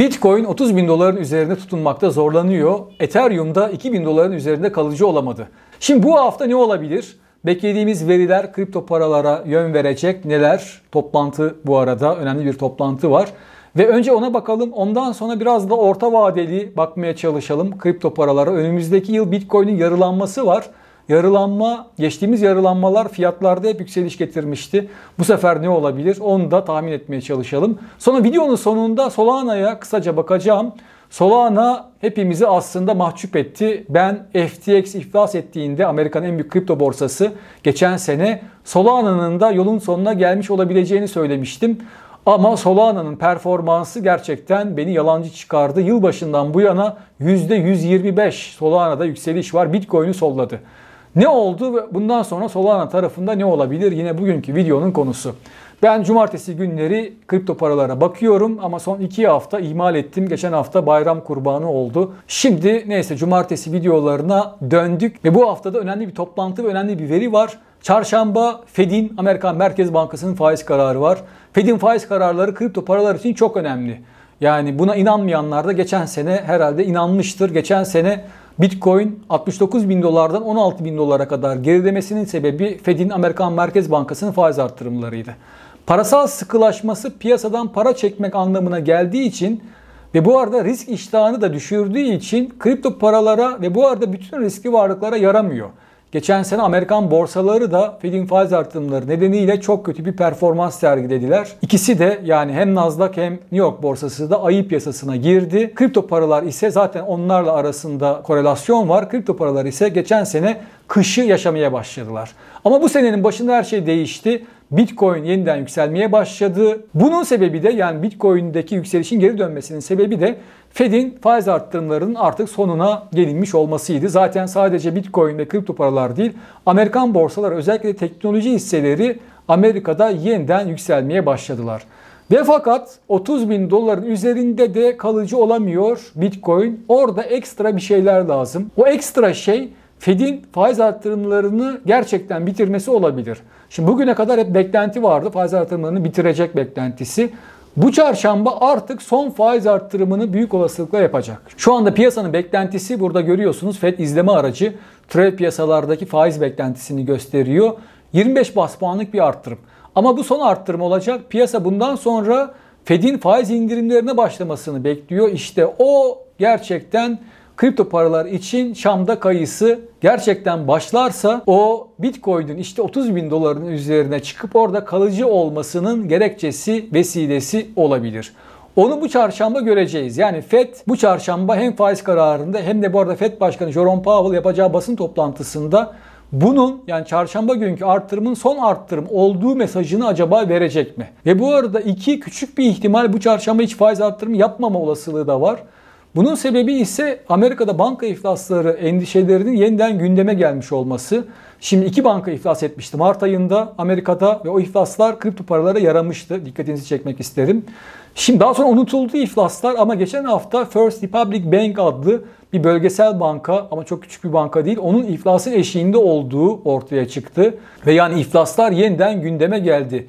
Bitcoin 30 bin doların üzerinde tutunmakta zorlanıyor. Ethereum da 2 bin doların üzerinde kalıcı olamadı. Şimdi bu hafta ne olabilir? Beklediğimiz veriler kripto paralara yön verecek neler? Toplantı bu arada önemli bir toplantı var. Ve önce ona bakalım ondan sonra biraz da orta vadeli bakmaya çalışalım kripto paralara. Önümüzdeki yıl Bitcoin'in yarılanması var. Yarılanma, geçtiğimiz yarılanmalar fiyatlarda hep yükseliş getirmişti. Bu sefer ne olabilir? Onu da tahmin etmeye çalışalım. Sonra videonun sonunda Solana'ya kısaca bakacağım. Solana hepimizi aslında mahcup etti. Ben FTX iflas ettiğinde Amerika'nın en büyük kripto borsası geçen sene Solana'nın da yolun sonuna gelmiş olabileceğini söylemiştim. Ama Solana'nın performansı gerçekten beni yalancı çıkardı. Yılbaşından bu yana %125 Solana'da yükseliş var. Bitcoin'i solladı. Ne oldu ve bundan sonra Solana tarafında ne olabilir? Yine bugünkü videonun konusu. Ben cumartesi günleri kripto paralara bakıyorum ama son 2 hafta ihmal ettim. Geçen hafta bayram kurbanı oldu. Şimdi neyse cumartesi videolarına döndük ve bu haftada önemli bir toplantı ve önemli bir veri var. Çarşamba Fed'in Amerikan Merkez Bankası'nın faiz kararı var. Fed'in faiz kararları kripto paralar için çok önemli. Yani buna inanmayanlar da geçen sene herhalde inanmıştır. Geçen sene Bitcoin 69 bin dolardan 16 bin dolara kadar gerilemesinin sebebi Fed'in Amerikan Merkez Bankası'nın faiz arttırımlarıydı. Parasal sıkılaşması piyasadan para çekmek anlamına geldiği için ve bu arada risk iştahını da düşürdüğü için kripto paralara ve bu arada bütün riskli varlıklara yaramıyor. Geçen sene Amerikan borsaları da Fed'in faiz artımları nedeniyle çok kötü bir performans sergilediler. İkisi de yani hem Nasdaq hem New York borsası da ayıp yasasına girdi. Kripto paralar ise zaten onlarla arasında korelasyon var. Kripto paralar ise geçen sene kışı yaşamaya başladılar. Ama bu senenin başında her şey değişti. Bitcoin yeniden yükselmeye başladı. Bunun sebebi de yani Bitcoin'deki yükselişin geri dönmesinin sebebi de Fed'in faiz arttırımlarının artık sonuna gelinmiş olmasıydı. Zaten sadece Bitcoin ve kripto paralar değil, Amerikan borsaları özellikle teknoloji hisseleri Amerika'da yeniden yükselmeye başladılar. Ve fakat 30 bin doların üzerinde de kalıcı olamıyor Bitcoin. Orada ekstra bir şeyler lazım. O ekstra şey Fed'in faiz artırımlarını gerçekten bitirmesi olabilir. Şimdi bugüne kadar hep beklenti vardı. Faiz artırımlarını bitirecek beklentisi. Bu çarşamba artık son faiz arttırımını büyük olasılıkla yapacak. Şu anda piyasanın beklentisi burada görüyorsunuz. Fed izleme aracı türev piyasalardaki faiz beklentisini gösteriyor. 25 bas puanlık bir arttırım. Ama bu son arttırım olacak. Piyasa bundan sonra Fed'in faiz indirimlerine başlamasını bekliyor. İşte o gerçekten kripto paralar için Şam'da kayısı gerçekten başlarsa o Bitcoin'in işte 30 bin doların üzerine çıkıp orada kalıcı olmasının gerekçesi vesilesi olabilir. Onu bu çarşamba göreceğiz. Yani FED bu çarşamba hem faiz kararında hem de bu arada FED Başkanı Jerome Powell yapacağı basın toplantısında bunun yani çarşamba günkü arttırımın son arttırım olduğu mesajını acaba verecek mi? Ve bu arada iki küçük bir ihtimal bu çarşamba hiç faiz arttırımı yapmama olasılığı da var. Bunun sebebi ise Amerika'da banka iflasları endişelerinin yeniden gündeme gelmiş olması. Şimdi iki banka iflas etmişti Mart ayında Amerika'da ve o iflaslar kripto paralara yaramıştı. Dikkatinizi çekmek isterim. Şimdi daha sonra unutuldu iflaslar ama geçen hafta First Republic Bank adlı bir bölgesel banka ama çok küçük bir banka değil onun iflası eşiğinde olduğu ortaya çıktı. Ve yani iflaslar yeniden gündeme geldi.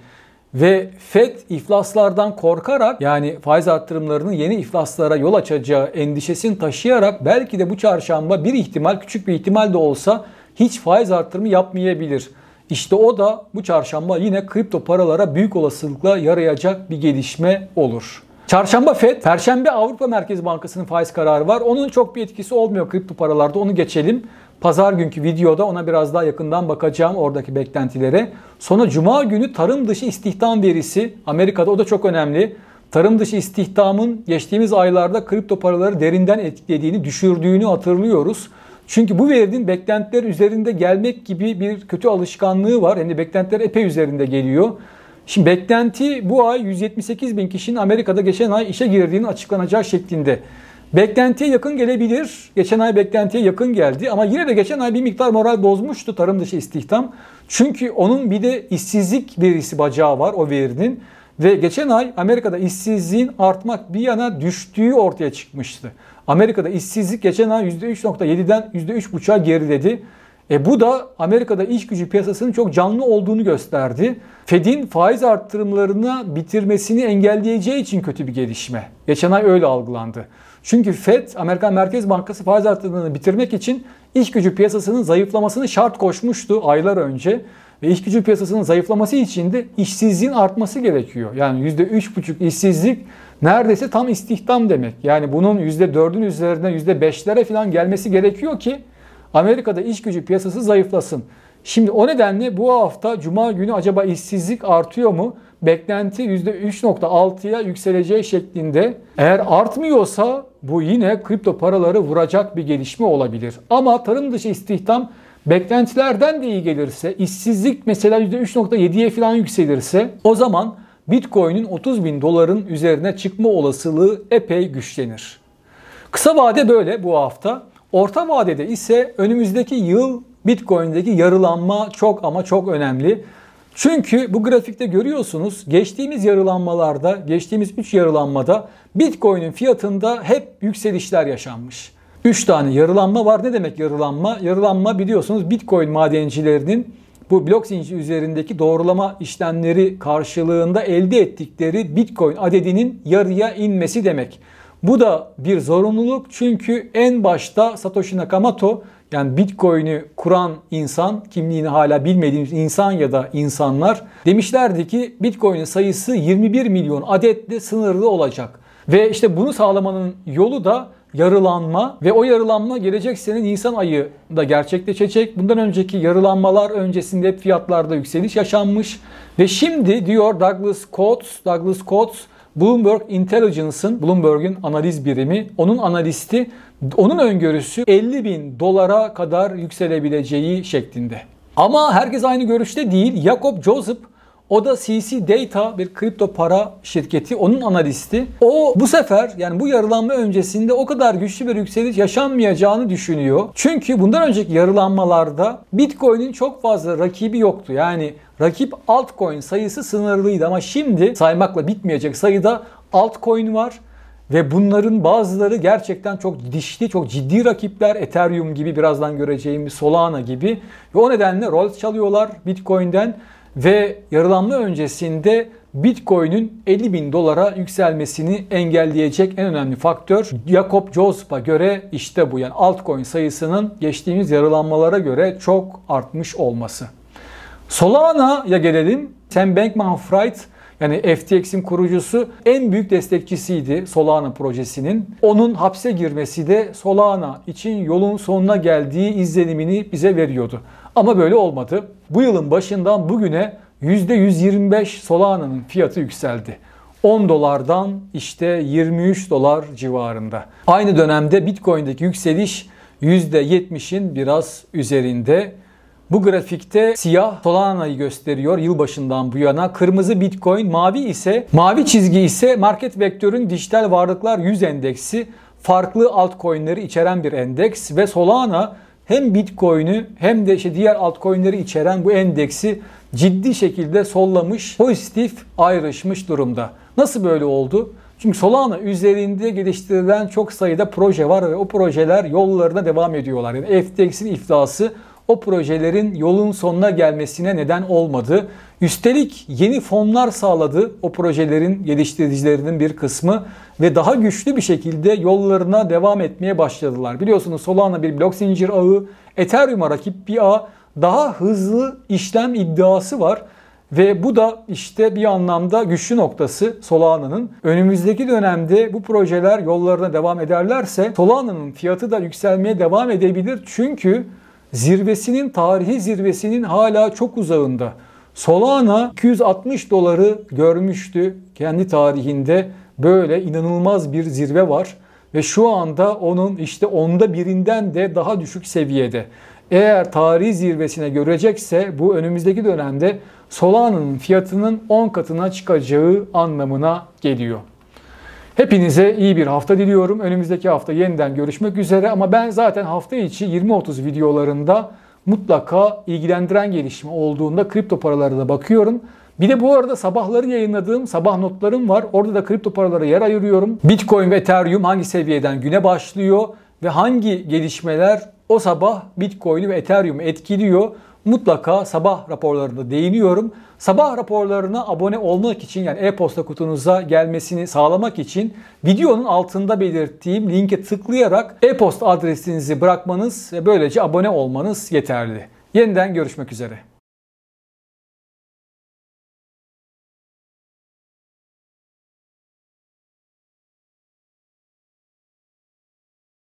Ve FED iflaslardan korkarak yani faiz arttırımlarının yeni iflaslara yol açacağı endişesini taşıyarak belki de bu çarşamba bir ihtimal küçük bir ihtimal de olsa hiç faiz arttırımı yapmayabilir. İşte o da bu çarşamba yine kripto paralara büyük olasılıkla yarayacak bir gelişme olur. Çarşamba FED, Perşembe Avrupa Merkez Bankası'nın faiz kararı var. Onun çok bir etkisi olmuyor kripto paralarda onu geçelim. Pazar günkü videoda ona biraz daha yakından bakacağım oradaki beklentilere. Sonra cuma günü tarım dışı istihdam verisi Amerika'da o da çok önemli. Tarım dışı istihdamın geçtiğimiz aylarda kripto paraları derinden etkilediğini, düşürdüğünü hatırlıyoruz. Çünkü bu verinin beklentiler üzerinde gelmek gibi bir kötü alışkanlığı var. Hem beklentiler epey üzerinde geliyor. Şimdi beklenti bu ay 178 bin kişinin Amerika'da geçen ay işe girdiğini açıklanacağı şeklinde. Beklentiye yakın gelebilir. Geçen ay beklentiye yakın geldi ama yine de geçen ay bir miktar moral bozmuştu tarım dışı istihdam. Çünkü onun bir de işsizlik verisi bacağı var o verinin. Ve geçen ay Amerika'da işsizliğin artmak bir yana düştüğü ortaya çıkmıştı. Amerika'da işsizlik geçen ay %3.7'den %3.5'a geriledi. E bu da Amerika'da iş gücü piyasasının çok canlı olduğunu gösterdi. Fed'in faiz arttırımlarına bitirmesini engelleyeceği için kötü bir gelişme. Geçen ay öyle algılandı. Çünkü FED, Amerikan Merkez Bankası faiz artırımını bitirmek için iş gücü piyasasının zayıflamasını şart koşmuştu aylar önce. Ve iş gücü piyasasının zayıflaması için de işsizliğin artması gerekiyor. Yani %3,5 işsizlik neredeyse tam istihdam demek. Yani bunun %4'ün üzerine %5'lere falan gelmesi gerekiyor ki Amerika'da iş gücü piyasası zayıflasın. Şimdi o nedenle bu hafta Cuma günü acaba işsizlik artıyor mu? beklenti %3.6'ya yükseleceği şeklinde. Eğer artmıyorsa bu yine kripto paraları vuracak bir gelişme olabilir. Ama tarım dışı istihdam beklentilerden de iyi gelirse, işsizlik mesela %3.7'ye falan yükselirse o zaman Bitcoin'in 30 bin doların üzerine çıkma olasılığı epey güçlenir. Kısa vade böyle bu hafta. Orta vadede ise önümüzdeki yıl Bitcoin'deki yarılanma çok ama çok önemli. Çünkü bu grafikte görüyorsunuz geçtiğimiz yarılanmalarda, geçtiğimiz 3 yarılanmada Bitcoin'in fiyatında hep yükselişler yaşanmış. 3 tane yarılanma var. Ne demek yarılanma? Yarılanma biliyorsunuz Bitcoin madencilerinin bu blok zinciri üzerindeki doğrulama işlemleri karşılığında elde ettikleri Bitcoin adedinin yarıya inmesi demek. Bu da bir zorunluluk çünkü en başta Satoshi Nakamoto yani Bitcoin'i kuran insan, kimliğini hala bilmediğimiz insan ya da insanlar demişlerdi ki Bitcoin'in sayısı 21 milyon adetle sınırlı olacak. Ve işte bunu sağlamanın yolu da yarılanma ve o yarılanma gelecek sene Nisan ayı da gerçekleşecek. Bundan önceki yarılanmalar öncesinde hep fiyatlarda yükseliş yaşanmış ve şimdi diyor Douglas Coates, Douglas Coates Bloomberg Intelligence'ın, Bloomberg'ün analiz birimi, onun analisti, onun öngörüsü 50 bin dolara kadar yükselebileceği şeklinde. Ama herkes aynı görüşte değil. Jacob Joseph o da CC Data bir kripto para şirketi. Onun analisti. O bu sefer yani bu yarılanma öncesinde o kadar güçlü bir yükseliş yaşanmayacağını düşünüyor. Çünkü bundan önceki yarılanmalarda Bitcoin'in çok fazla rakibi yoktu. Yani rakip altcoin sayısı sınırlıydı ama şimdi saymakla bitmeyecek sayıda altcoin var. Ve bunların bazıları gerçekten çok dişli, çok ciddi rakipler. Ethereum gibi birazdan göreceğimiz Solana gibi. Ve o nedenle Rolls çalıyorlar Bitcoin'den ve yarılanma öncesinde Bitcoin'in 50 bin dolara yükselmesini engelleyecek en önemli faktör Jacob Joseph'a göre işte bu. Yani altcoin sayısının geçtiğimiz yarılanmalara göre çok artmış olması. Solana'ya gelelim. Sam Bankman-Fried yani FTX'in kurucusu en büyük destekçisiydi Solana projesinin. Onun hapse girmesi de Solana için yolun sonuna geldiği izlenimini bize veriyordu. Ama böyle olmadı. Bu yılın başından bugüne %125 Solana'nın fiyatı yükseldi. 10 dolardan işte 23 dolar civarında. Aynı dönemde Bitcoin'deki yükseliş %70'in biraz üzerinde. Bu grafikte siyah Solana'yı gösteriyor yılbaşından bu yana. Kırmızı Bitcoin, mavi ise mavi çizgi ise market vektörün dijital varlıklar 100 endeksi farklı altcoin'leri içeren bir endeks ve Solana hem Bitcoin'i hem de işte diğer altcoin'leri içeren bu endeksi ciddi şekilde sollamış, pozitif ayrışmış durumda. Nasıl böyle oldu? Çünkü Solana üzerinde geliştirilen çok sayıda proje var ve o projeler yollarına devam ediyorlar. Yani FTX'in iflası o projelerin yolun sonuna gelmesine neden olmadı. Üstelik yeni fonlar sağladı o projelerin geliştiricilerinin bir kısmı ve daha güçlü bir şekilde yollarına devam etmeye başladılar. Biliyorsunuz Solana bir blok zincir ağı, Ethereum'a rakip bir ağ, daha hızlı işlem iddiası var. Ve bu da işte bir anlamda güçlü noktası Solana'nın. Önümüzdeki dönemde bu projeler yollarına devam ederlerse Solana'nın fiyatı da yükselmeye devam edebilir. Çünkü zirvesinin tarihi zirvesinin hala çok uzağında. Solana 260 doları görmüştü kendi tarihinde. Böyle inanılmaz bir zirve var ve şu anda onun işte onda birinden de daha düşük seviyede. Eğer tarihi zirvesine görecekse bu önümüzdeki dönemde Solana'nın fiyatının 10 katına çıkacağı anlamına geliyor. Hepinize iyi bir hafta diliyorum. Önümüzdeki hafta yeniden görüşmek üzere ama ben zaten hafta içi 20-30 videolarında mutlaka ilgilendiren gelişme olduğunda kripto paralara da bakıyorum. Bir de bu arada sabahları yayınladığım sabah notlarım var. Orada da kripto paralara yer ayırıyorum. Bitcoin ve Ethereum hangi seviyeden güne başlıyor ve hangi gelişmeler o sabah Bitcoin ve Ethereum'u etkiliyor mutlaka sabah raporlarında değiniyorum. Sabah raporlarına abone olmak için yani e-posta kutunuza gelmesini sağlamak için videonun altında belirttiğim linke tıklayarak e-posta adresinizi bırakmanız ve böylece abone olmanız yeterli. Yeniden görüşmek üzere.